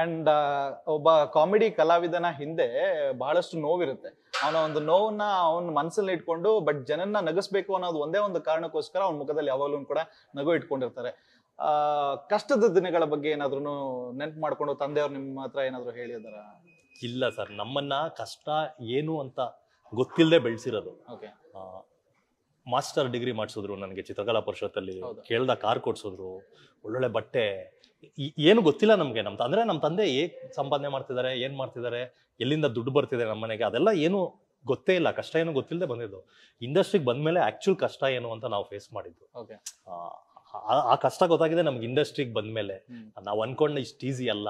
and uh, ಒಬ್ಬ comedy ಕಲಾವಿದನ ಹಿಂದೆ ಬಹಳಷ್ಟು ನೋವಿರುತ್ತೆ ಅವನ ಒಂದು ನೋವನ್ನ ಅವನ ಮನಸ್ಸಲ್ಲಿ ಇಟ್ಕೊಂಡು ಬಟ್ ಜನನ್ನ ನಗಸ್ಬೇಕು ಅನ್ನೋದು ಒಂದೇ ಒಂದು ಕಾರಣಕ್ಕೋಸ್ಕರ ಅವನ ಮುಖದಲ್ಲಿ ಯಾವಾಗಲೂ ಕೂಡ ನಗು ಇಟ್ಕೊಂಡಿರ್ತಾರೆ ಆ ಕಷ್ಟದ ದಿನಗಳ ಬಗ್ಗೆ ಏನಾದ್ರೂ ನೆನ್ಪು ಮಾಡ್ಕೊಂಡು ತಂದೆಯವ್ರು ನಿಮ್ಮ ಹತ್ರ ಏನಾದ್ರು ಹೇಳಿದಾರ ಇಲ್ಲ ಸರ್ ನಮ್ಮನ್ನ ಕಷ್ಟ ಏನು ಅಂತ ಗೊತ್ತಿಲ್ಲದೆ ಬೆಳೆಸಿರೋದು ಓಕೆ ಮಾಸ್ಟರ್ ಡಿಗ್ರಿ ಮಾಡಿಸಿದ್ರು ನನಗೆ ಚಿತ್ರಕಲಾ ಪರಿಷತ್ತಲ್ಲಿ ಕೇಳ್ದ ಕಾರ್ ಕೊಡ್ಸಿದ್ರು ಒಳ್ಳೊಳ್ಳೆ ಬಟ್ಟೆ ಏನು ಗೊತ್ತಿಲ್ಲ ನಮಗೆ ನಮ್ಮ ಅಂದ್ರೆ ನಮ್ಮ ತಂದೆ ಏಕ್ ಸಂಪಾದನೆ ಮಾಡ್ತಿದ್ದಾರೆ ಏನ್ ಮಾಡ್ತಿದ್ದಾರೆ ಎಲ್ಲಿಂದ ದುಡ್ಡು ಬರ್ತಿದೆ ನಮ್ಮ ಮನೆಗೆ ಅದೆಲ್ಲ ಏನು ಗೊತ್ತೇ ಇಲ್ಲ ಕಷ್ಟ ಏನು ಗೊತ್ತಿಲ್ಲದೆ ಬಂದಿದ್ದು ಇಂಡಸ್ಟ್ರಿಗೆ ಬಂದ್ಮೇಲೆ ಆಕ್ಚುಲ್ ಕಷ್ಟ ಏನು ಅಂತ ನಾವು ಫೇಸ್ ಮಾಡಿದ್ದು ಆ ಕಷ್ಟ ಗೊತ್ತಾಗಿದೆ ನಮ್ಗೆ ಇಂಡಸ್ಟ್ರಿಗೆ ಬಂದ್ಮೇಲೆ ನಾವು ಅನ್ಕೊಂಡ್ ಇಷ್ಟು ಈಸಿ ಅಲ್ಲ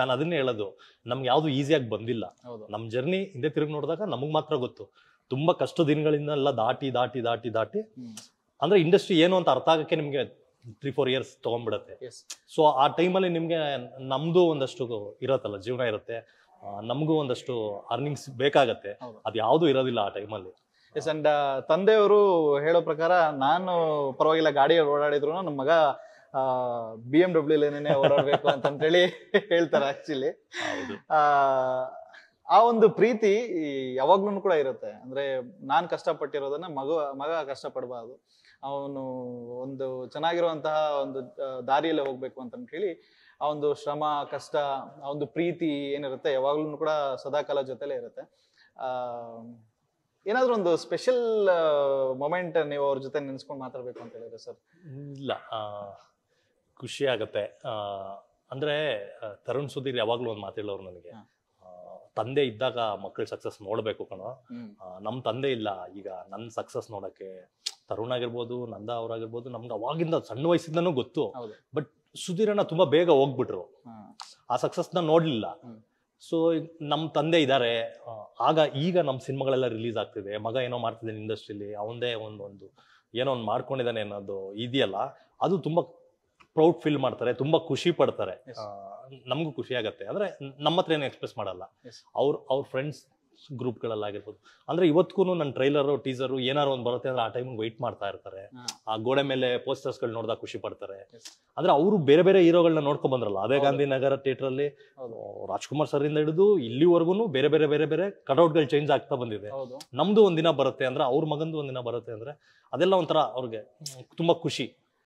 ನಾನು ಅದನ್ನೇ ಹೇಳೋದು ನಮ್ಗೆ ಯಾವುದು ಈಸಿಯಾಗಿ ಬಂದಿಲ್ಲ ನಮ್ಮ ಜರ್ನಿ ಹಿಂದೆ ತಿರುಗಿ ನೋಡಿದಾಗ ನಮಗ್ ಮಾತ್ರ ಗೊತ್ತು ತುಂಬಾ ಕಷ್ಟ ದಿನಗಳಿಂದ ಎಲ್ಲ ದಾಟಿ ದಾಟಿ ದಾಟಿ ದಾಟಿ ಅಂದ್ರೆ ಇಂಡಸ್ಟ್ರಿ ಏನು ಅಂತ ಅರ್ಥ ಆಗಕ್ಕೆ ನಿಮ್ಗೆ ತ್ರೀ ಫೋರ್ ಇಯರ್ಸ್ ತೊಗೊಂಡ್ಬಿಡತ್ತೆ ಸೊ ಆ ಟೈಮಲ್ಲಿ ನಿಮಗೆ ನಮ್ದು ಒಂದಷ್ಟು ಇರತ್ತಲ್ಲ ಜೀವನ ಇರುತ್ತೆ ನಮಗೂ ಒಂದಷ್ಟು ಅರ್ನಿಂಗ್ಸ್ ಬೇಕಾಗತ್ತೆ ಅದು ಯಾವುದು ಇರೋದಿಲ್ಲ ಆ ಟೈಮಲ್ಲಿ ಎಸ್ ಅಂಡ್ ತಂದೆಯವರು ಹೇಳೋ ಪ್ರಕಾರ ನಾನು ಪರವಾಗಿಲ್ಲ ಗಾಡಿ ಓಡಾಡಿದ್ರು ನಮ್ಮ ಮಗ ಬಿ ಎಂ ಡಬ್ಲ್ಯೂ ಓಡಾಡಬೇಕು ಅಂತಂತೇಳಿ ಹೇಳ್ತಾರೆ ಆಕ್ಚುಲಿ ಆ ಒಂದು ಪ್ರೀತಿ ಯಾವಾಗ್ಲೂ ಕೂಡ ಇರುತ್ತೆ ಅಂದ್ರೆ ನಾನ್ ಕಷ್ಟಪಟ್ಟಿರೋದನ್ನ ಮಗು ಮಗ ಕಷ್ಟಪಡಬಾರ್ದು ಅವನು ಒಂದು ಚೆನ್ನಾಗಿರುವಂತಹ ಒಂದು ದಾರಿಯಲ್ಲೇ ಹೋಗ್ಬೇಕು ಅಂತ ಹೇಳಿ ಆ ಒಂದು ಶ್ರಮ ಕಷ್ಟ ಆ ಒಂದು ಪ್ರೀತಿ ಏನಿರುತ್ತೆ ಯಾವಾಗ್ಲೂ ಕೂಡ ಸದಾಕಾಲ ಜೊತೆಲೇ ಇರುತ್ತೆ ಆ ಏನಾದ್ರೂ ಒಂದು ಸ್ಪೆಷಲ್ ಮೊಮೆಂಟ್ ನೀವು ಅವ್ರ ಜೊತೆ ನೆನೆಸ್ಕೊಂಡು ಮಾತಾಡ್ಬೇಕು ಅಂತ ಹೇಳಿದ್ರೆ ಸರ್ ಇಲ್ಲ ಖುಷಿ ಆಗತ್ತೆ ಅಂದ್ರೆ ತರುಣ್ ಸುಧೀರ್ ಯಾವಾಗ್ಲೂ ಒಂದು ಮಾತಾಡೋರು ನನಗೆ ತಂದೆ ಇದ್ದಾಗ ಮಕ್ಕಳ ಸಕ್ಸಸ್ ನೋಡ್ಬೇಕು ಕಣೋ ನಮ್ ತಂದೆ ಇಲ್ಲ ಈಗ ನನ್ನ ಸಕ್ಸಸ್ ನೋಡಕ್ಕೆ ತರುಣ್ ಆಗಿರ್ಬೋದು ನಂದ ಅವ್ರಾಗಿರ್ಬೋದು ನಮ್ಗೆ ಅವಾಗಿಂದ ಸಣ್ಣ ವಯಸ್ಸಿಂದನೂ ಗೊತ್ತು ಬಟ್ ಸುಧೀರಣ್ಣ ತುಂಬಾ ಬೇಗ ಹೋಗ್ಬಿಟ್ರು ಆ ಸಕ್ಸಸ್ನ ನೋಡ್ಲಿಲ್ಲ ಸೊ ನಮ್ಮ ತಂದೆ ಇದ್ದಾರೆ ಆಗ ಈಗ ನಮ್ಮ ಸಿನಿಮಾಗಳೆಲ್ಲ ರಿಲೀಸ್ ಆಗ್ತಿದೆ ಮಗ ಏನೋ ಮಾಡ್ತಿದ್ದಾನೆ ಇಂಡಸ್ಟ್ರಿಲಿ ಅವಂದೇ ಒಂದೊಂದು ಏನೋ ಒಂದು ಮಾಡ್ಕೊಂಡಿದ್ದಾನೆ ಅನ್ನೋದು ಇದೆಯಲ್ಲ ಅದು ತುಂಬಾ ಪ್ರೌಡ್ ಫೀಲ್ ಮಾಡ್ತಾರೆ ತುಂಬಾ ಖುಷಿ ಪಡ್ತಾರೆ ನಮಗೂ ಖುಷಿ ಆಗತ್ತೆ ಅಂದ್ರೆ ನಮ್ಮ ಹತ್ರ ಏನು ಎಕ್ಸ್ಪ್ರೆಸ್ ಮಾಡಲ್ಲ ಅವ್ರ ಅವ್ರ ಫ್ರೆಂಡ್ಸ್ ಆಗಿರ್ಬೋದು ಅಂದ್ರೆ ಇವತ್ತಿಗೂ ನನ್ನ ಟ್ರೈಲರ್ ಟೀಸರ್ ಏನಾರು ಒಂದು ಬರುತ್ತೆ ಅಂದ್ರೆ ಆ ಟೈಮ್ ವೆಯ್ಟ್ ಮಾಡ್ತಾ ಇರ್ತಾರೆ ಆ ಗೋಡೆ ಮೇಲೆ ಪೋಸ್ಟರ್ಸ್ಗಳು ನೋಡಿದಾಗ ಖುಷಿ ಪಡ್ತಾರೆ ಅಂದ್ರೆ ಅವರು ಬೇರೆ ಬೇರೆ ಹೀರೋಗಳನ್ನ ನೋಡ್ಕೊಂಡ್ ಬಂದ್ರಲ್ಲ ಅದೇ ಗಾಂಧಿ ನಗರ ಅಲ್ಲಿ ರಾಜ್ಕುಮಾರ್ ಸರ್ ಇಂದ ಹಿಡಿದು ಇಲ್ಲಿವರೆಗೂ ಬೇರೆ ಬೇರೆ ಬೇರೆ ಬೇರೆ ಕಟೌಟ್ಗಳು ಚೇಂಜ್ ಆಗ್ತಾ ಬಂದಿದೆ ನಮ್ದು ಒಂದಿನ ಬರುತ್ತೆ ಅಂದ್ರೆ ಅವ್ರ ಮಗಂದು ಒಂದಿನ ಬರುತ್ತೆ ಅಂದ್ರೆ ಅದೆಲ್ಲ ಒಂಥರ ಅವ್ರಿಗೆ ತುಂಬಾ ಖುಷಿ